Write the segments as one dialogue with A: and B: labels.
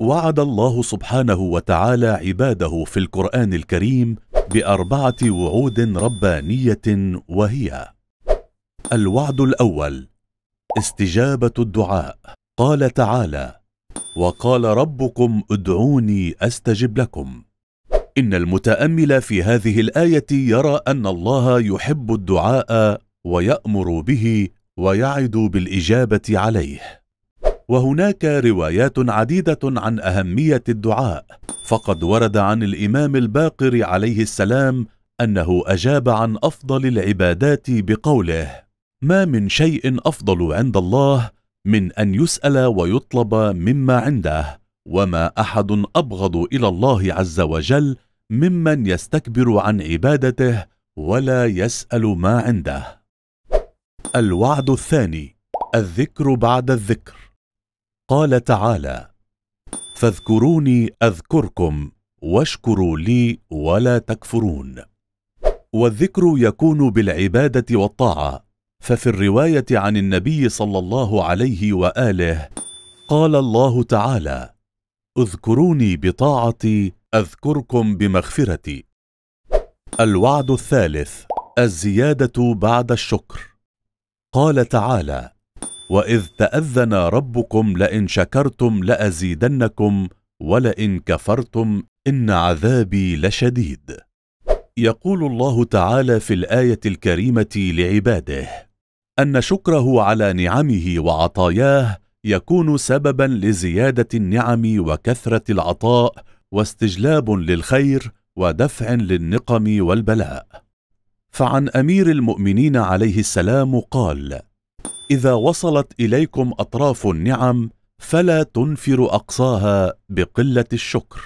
A: وعد الله سبحانه وتعالى عباده في القرآن الكريم بأربعة وعود ربانية وهي الوعد الأول استجابة الدعاء قال تعالى وقال ربكم ادعوني أستجب لكم إن المتأمل في هذه الآية يرى أن الله يحب الدعاء ويأمر به ويعد بالإجابة عليه وهناك روايات عديدة عن أهمية الدعاء فقد ورد عن الإمام الباقر عليه السلام أنه أجاب عن أفضل العبادات بقوله ما من شيء أفضل عند الله من أن يسأل ويطلب مما عنده وما أحد أبغض إلى الله عز وجل ممن يستكبر عن عبادته ولا يسأل ما عنده الوعد الثاني الذكر بعد الذكر قال تعالى فاذكروني اذكركم واشكروا لي ولا تكفرون والذكر يكون بالعباده والطاعه ففي الروايه عن النبي صلى الله عليه واله قال الله تعالى اذكروني بطاعتي اذكركم بمغفرتي الوعد الثالث الزياده بعد الشكر قال تعالى واذ تاذن ربكم لئن شكرتم لازيدنكم ولئن كفرتم ان عذابي لشديد يقول الله تعالى في الايه الكريمه لعباده ان شكره على نعمه وعطاياه يكون سببا لزياده النعم وكثره العطاء واستجلاب للخير ودفع للنقم والبلاء فعن امير المؤمنين عليه السلام قال إذا وصلت إليكم أطراف النعم فلا تنفر أقصاها بقلة الشكر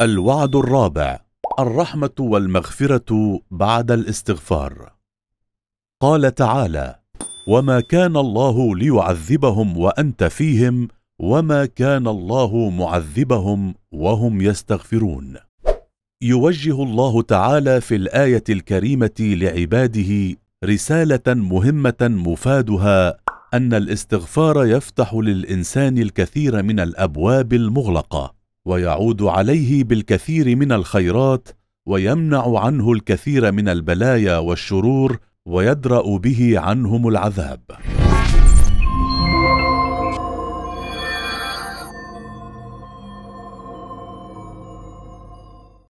A: الوعد الرابع الرحمة والمغفرة بعد الاستغفار قال تعالى وما كان الله ليعذبهم وأنت فيهم وما كان الله معذبهم وهم يستغفرون يوجه الله تعالى في الآية الكريمة لعباده رسالة مهمة مفادها أن الاستغفار يفتح للإنسان الكثير من الأبواب المغلقة ويعود عليه بالكثير من الخيرات ويمنع عنه الكثير من البلايا والشرور ويدرأ به عنهم العذاب